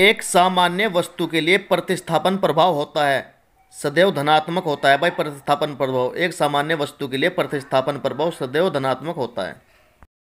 एक सामान्य वस्तु के लिए प्रतिस्थापन प्रभाव होता है सदैव धनात्मक होता है भाई प्रतिस्थापन प्रभाव एक सामान्य वस्तु के लिए प्रतिस्थापन प्रभाव सदैव धनात्मक होता है